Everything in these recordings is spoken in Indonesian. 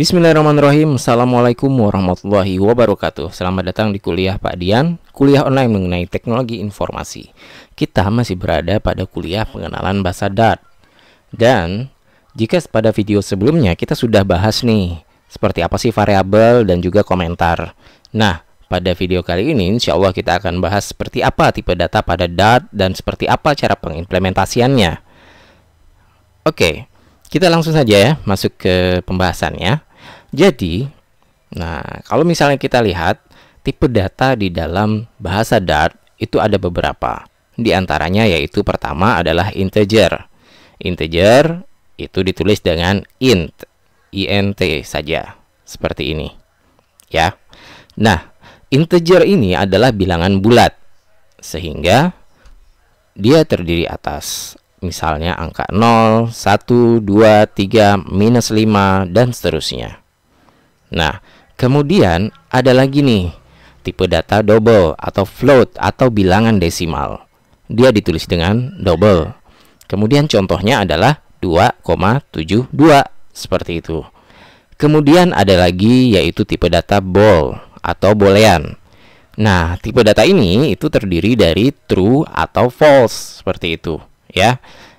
Bismillahirrahmanirrahim Assalamualaikum warahmatullahi wabarakatuh Selamat datang di kuliah Pak Dian Kuliah online mengenai teknologi informasi Kita masih berada pada kuliah pengenalan bahasa DART Dan jika pada video sebelumnya kita sudah bahas nih Seperti apa sih variabel dan juga komentar Nah pada video kali ini insya Allah kita akan bahas seperti apa tipe data pada DART Dan seperti apa cara pengimplementasiannya Oke kita langsung saja ya masuk ke pembahasannya jadi, nah kalau misalnya kita lihat tipe data di dalam bahasa Dart itu ada beberapa. Di antaranya yaitu pertama adalah integer. Integer itu ditulis dengan int, int saja, seperti ini. Ya. Nah, integer ini adalah bilangan bulat sehingga dia terdiri atas misalnya angka 0, 1, 2, 3, minus 5, dan seterusnya. Nah, kemudian ada lagi nih, tipe data double atau float atau bilangan desimal. Dia ditulis dengan double. Kemudian contohnya adalah 2,72 seperti itu. Kemudian ada lagi yaitu tipe data bol atau boolean. Nah, tipe data ini itu terdiri dari true atau false seperti itu ya.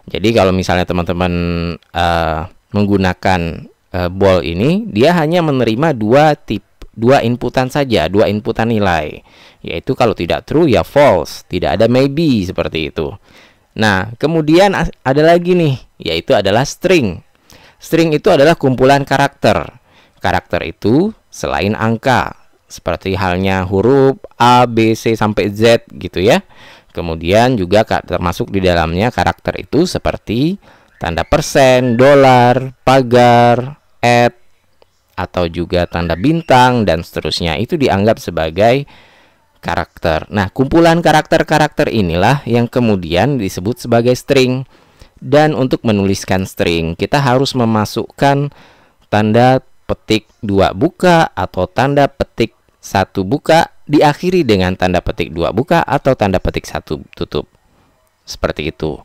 Jadi kalau misalnya teman-teman uh, menggunakan uh, eh, ball ini, dia hanya menerima dua tip dua inputan saja, dua inputan nilai, yaitu kalau tidak true ya false, tidak ada maybe seperti itu. Nah, kemudian ada lagi nih, yaitu adalah string. String itu adalah kumpulan karakter. Karakter itu selain angka, seperti halnya huruf A, B, C sampai Z gitu ya. Kemudian juga termasuk di dalamnya karakter itu seperti tanda persen, dolar, pagar, at, atau juga tanda bintang dan seterusnya itu dianggap sebagai karakter. Nah, kumpulan karakter-karakter inilah yang kemudian disebut sebagai string. Dan untuk menuliskan string, kita harus memasukkan tanda petik dua buka atau tanda petik satu buka diakhiri dengan tanda petik dua buka atau tanda petik satu tutup. Seperti itu.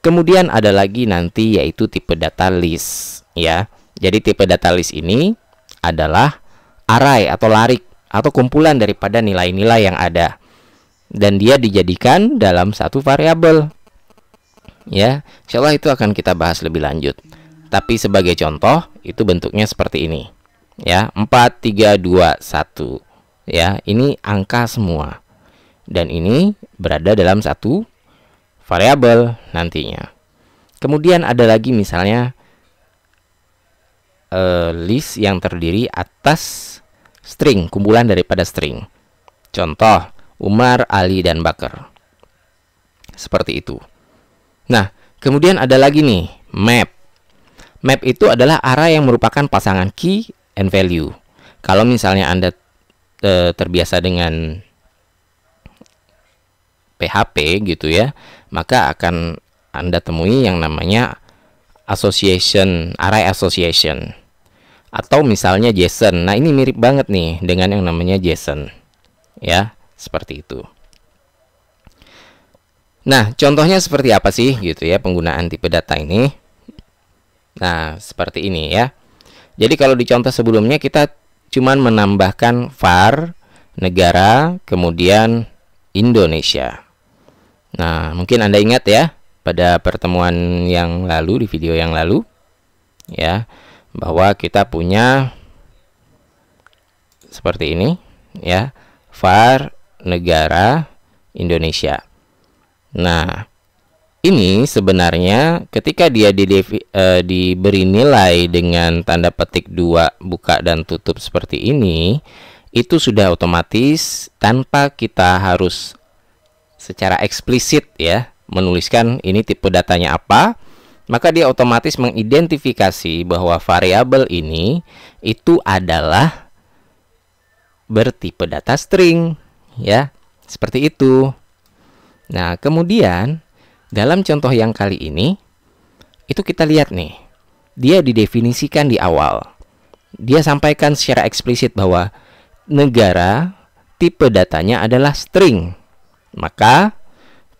Kemudian ada lagi nanti yaitu tipe data list ya. Jadi tipe data list ini adalah array atau larik atau kumpulan daripada nilai-nilai yang ada dan dia dijadikan dalam satu variabel. Ya, insya itu akan kita bahas lebih lanjut. Tapi sebagai contoh, itu bentuknya seperti ini. Ya, empat tiga dua satu ya ini angka semua dan ini berada dalam satu variabel nantinya kemudian ada lagi misalnya eh, list yang terdiri atas string kumpulan daripada string contoh Umar Ali dan Bakar seperti itu nah kemudian ada lagi nih map map itu adalah arah yang merupakan pasangan key and value kalau misalnya Anda Eh, terbiasa dengan PHP gitu ya, maka akan Anda temui yang namanya association, array association. Atau misalnya JSON. Nah, ini mirip banget nih dengan yang namanya JSON. Ya, seperti itu. Nah, contohnya seperti apa sih gitu ya penggunaan tipe data ini? Nah, seperti ini ya. Jadi kalau di contoh sebelumnya kita cuman menambahkan VAR negara kemudian Indonesia. Nah, mungkin Anda ingat ya pada pertemuan yang lalu di video yang lalu ya bahwa kita punya seperti ini ya VAR negara Indonesia. Nah, ini sebenarnya ketika dia di, uh, diberi nilai dengan tanda petik dua buka dan tutup seperti ini itu sudah otomatis tanpa kita harus secara eksplisit ya menuliskan ini tipe datanya apa maka dia otomatis mengidentifikasi bahwa variabel ini itu adalah bertipe data string ya seperti itu nah kemudian dalam contoh yang kali ini, itu kita lihat nih, dia didefinisikan di awal. Dia sampaikan secara eksplisit bahwa negara tipe datanya adalah string. Maka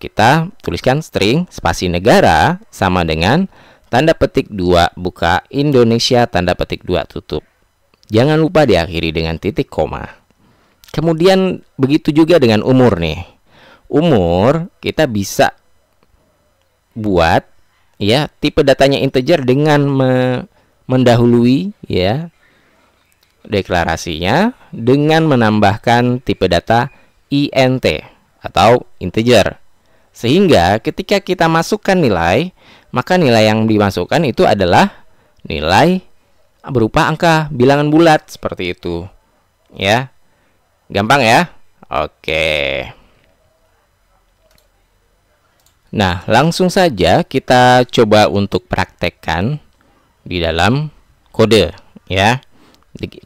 kita tuliskan string spasi negara sama dengan tanda petik dua buka Indonesia tanda petik dua tutup. Jangan lupa diakhiri dengan titik koma. Kemudian begitu juga dengan umur nih. Umur kita bisa buat ya tipe datanya integer dengan me mendahului ya deklarasinya dengan menambahkan tipe data int atau integer. Sehingga ketika kita masukkan nilai, maka nilai yang dimasukkan itu adalah nilai berupa angka bilangan bulat seperti itu. Ya. Gampang ya? Oke. Nah, langsung saja kita coba untuk praktekkan di dalam kode ya.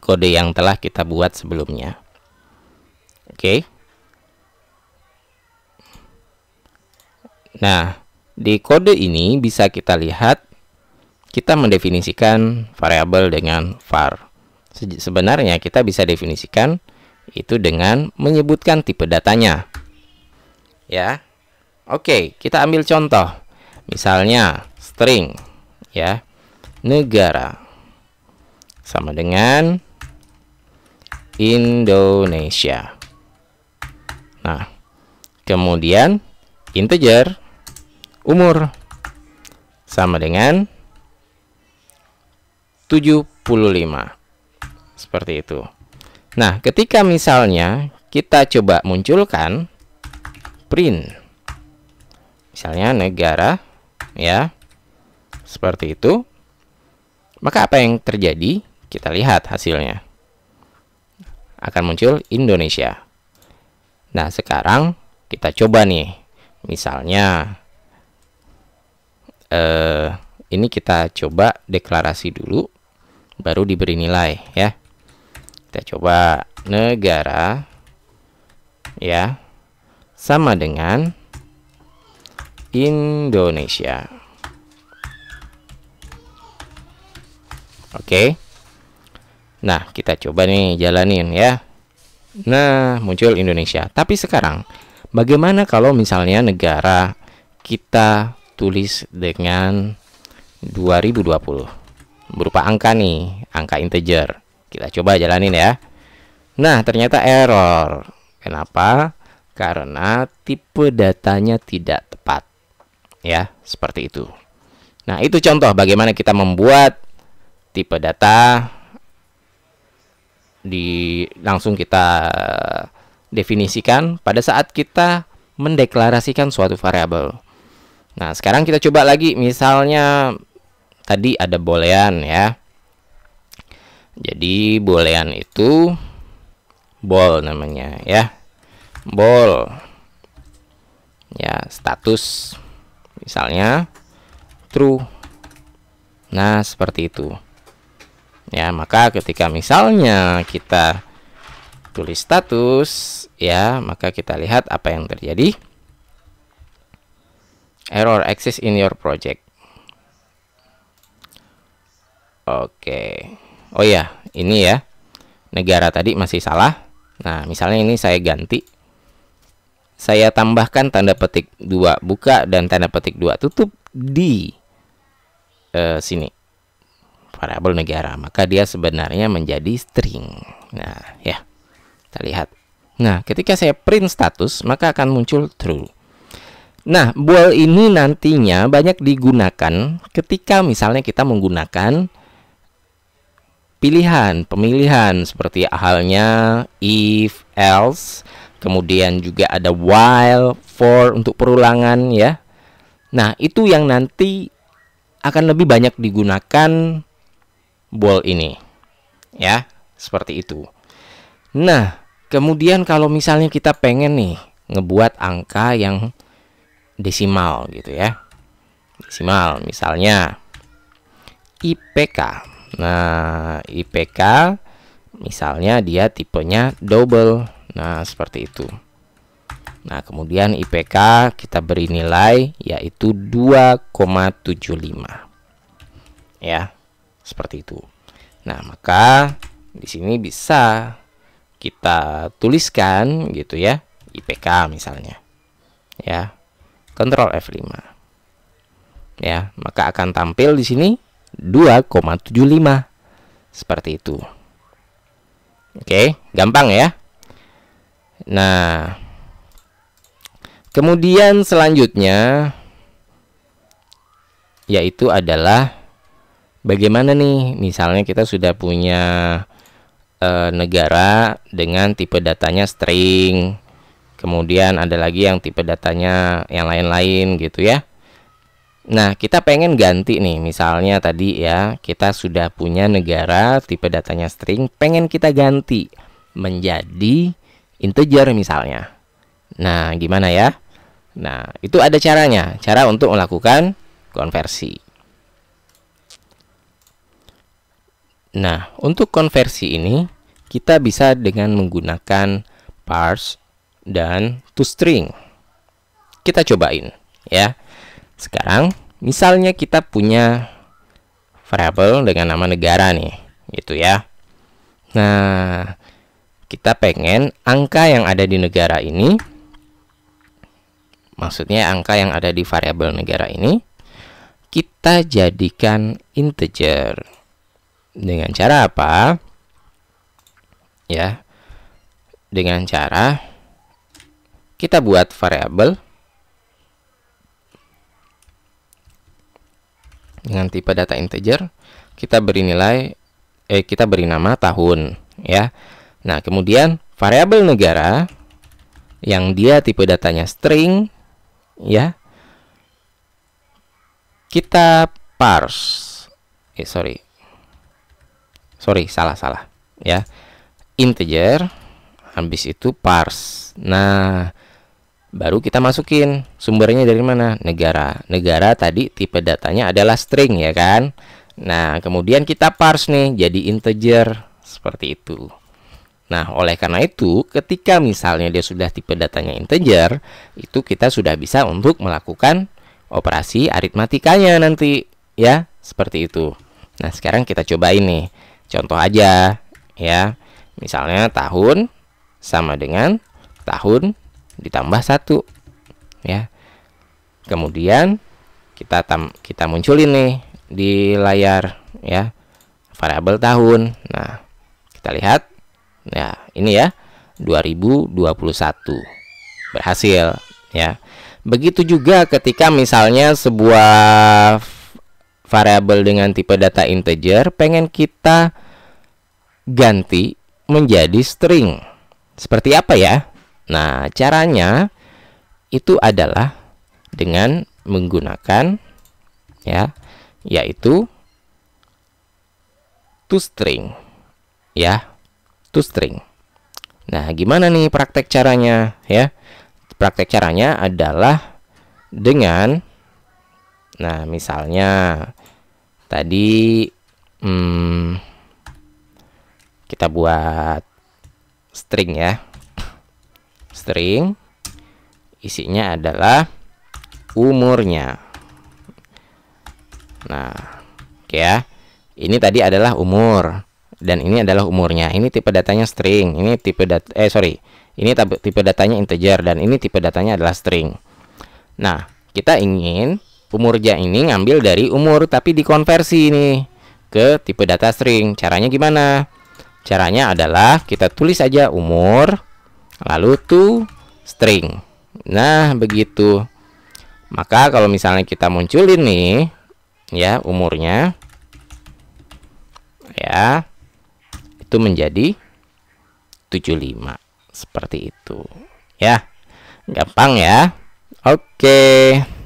Kode yang telah kita buat sebelumnya. Oke. Okay. Nah, di kode ini bisa kita lihat kita mendefinisikan variabel dengan var. Sebenarnya kita bisa definisikan itu dengan menyebutkan tipe datanya. Ya, Oke, kita ambil contoh. Misalnya string ya. Negara sama dengan Indonesia. Nah, kemudian integer umur sama dengan 75. Seperti itu. Nah, ketika misalnya kita coba munculkan print misalnya negara ya seperti itu maka apa yang terjadi kita lihat hasilnya akan muncul Indonesia nah sekarang kita coba nih misalnya eh, ini kita coba deklarasi dulu baru diberi nilai ya kita coba negara ya sama dengan Indonesia. Oke. Okay. Nah, kita coba nih jalanin ya. Nah, muncul Indonesia. Tapi sekarang bagaimana kalau misalnya negara kita tulis dengan 2020 berupa angka nih, angka integer. Kita coba jalanin ya. Nah, ternyata error. Kenapa? Karena tipe datanya tidak Ya, seperti itu. Nah, itu contoh bagaimana kita membuat tipe data di langsung kita definisikan pada saat kita mendeklarasikan suatu variabel. Nah, sekarang kita coba lagi misalnya tadi ada boolean ya. Jadi boolean itu bol namanya ya. Bol. Ya, status misalnya true nah seperti itu ya maka ketika misalnya kita tulis status ya maka kita lihat apa yang terjadi error access in your project oke oh ya ini ya negara tadi masih salah nah misalnya ini saya ganti saya tambahkan tanda petik dua buka dan tanda petik dua tutup di eh, sini variabel negara maka dia sebenarnya menjadi string nah ya kita lihat nah ketika saya print status maka akan muncul true nah bool ini nantinya banyak digunakan ketika misalnya kita menggunakan pilihan pemilihan seperti halnya if else Kemudian juga ada while, for untuk perulangan ya. Nah, itu yang nanti akan lebih banyak digunakan bool ini. Ya, seperti itu. Nah, kemudian kalau misalnya kita pengen nih ngebuat angka yang desimal gitu ya. Desimal misalnya IPK. Nah, IPK misalnya dia tipenya double Nah, seperti itu. Nah, kemudian IPK kita beri nilai yaitu 2,75. Ya, seperti itu. Nah, maka di sini bisa kita tuliskan gitu ya, IPK misalnya. Ya. Ctrl F5. Ya, maka akan tampil di sini 2,75. Seperti itu. Oke, gampang ya. Nah, kemudian selanjutnya yaitu adalah bagaimana nih misalnya kita sudah punya e, negara dengan tipe datanya string kemudian ada lagi yang tipe datanya yang lain-lain gitu ya nah kita pengen ganti nih misalnya tadi ya kita sudah punya negara tipe datanya string pengen kita ganti menjadi integer misalnya. Nah, gimana ya? Nah, itu ada caranya, cara untuk melakukan konversi. Nah, untuk konversi ini kita bisa dengan menggunakan parse dan toString. Kita cobain ya. Sekarang misalnya kita punya variable dengan nama negara nih, gitu ya. Nah, kita pengen angka yang ada di negara ini maksudnya angka yang ada di variabel negara ini kita jadikan integer dengan cara apa ya dengan cara kita buat variabel dengan tipe data integer kita beri nilai eh kita beri nama tahun ya Nah, kemudian variabel negara yang dia tipe datanya string ya. Kita parse. Eh, sorry. Sorry, salah-salah ya. Integer habis itu parse. Nah, baru kita masukin sumbernya dari mana? Negara. Negara tadi tipe datanya adalah string ya kan. Nah, kemudian kita parse nih jadi integer seperti itu. Nah, oleh karena itu, ketika misalnya dia sudah tipe datanya integer, itu kita sudah bisa untuk melakukan operasi aritmatikanya nanti, ya, seperti itu. Nah, sekarang kita coba ini. Contoh aja, ya. Misalnya tahun sama dengan tahun ditambah satu, ya. Kemudian kita tam kita munculin nih di layar, ya, variable tahun. Nah, kita lihat Ya, ini ya 2021 berhasil ya. Begitu juga ketika misalnya sebuah variabel dengan tipe data integer pengen kita ganti menjadi string. Seperti apa ya? Nah, caranya itu adalah dengan menggunakan ya, yaitu to string ya to string. Nah, gimana nih praktek caranya ya? Praktek caranya adalah dengan nah, misalnya tadi hmm, kita buat string ya. String isinya adalah umurnya. Nah, oke ya. Ini tadi adalah umur dan ini adalah umurnya. Ini tipe datanya string, ini tipe data eh sorry, ini tipe datanya integer dan ini tipe datanya adalah string. Nah, kita ingin umurja ini ngambil dari umur tapi dikonversi ini ke tipe data string. Caranya gimana? Caranya adalah kita tulis aja umur lalu to string. Nah, begitu. Maka kalau misalnya kita munculin nih ya umurnya ya itu menjadi 75 seperti itu ya gampang ya oke okay.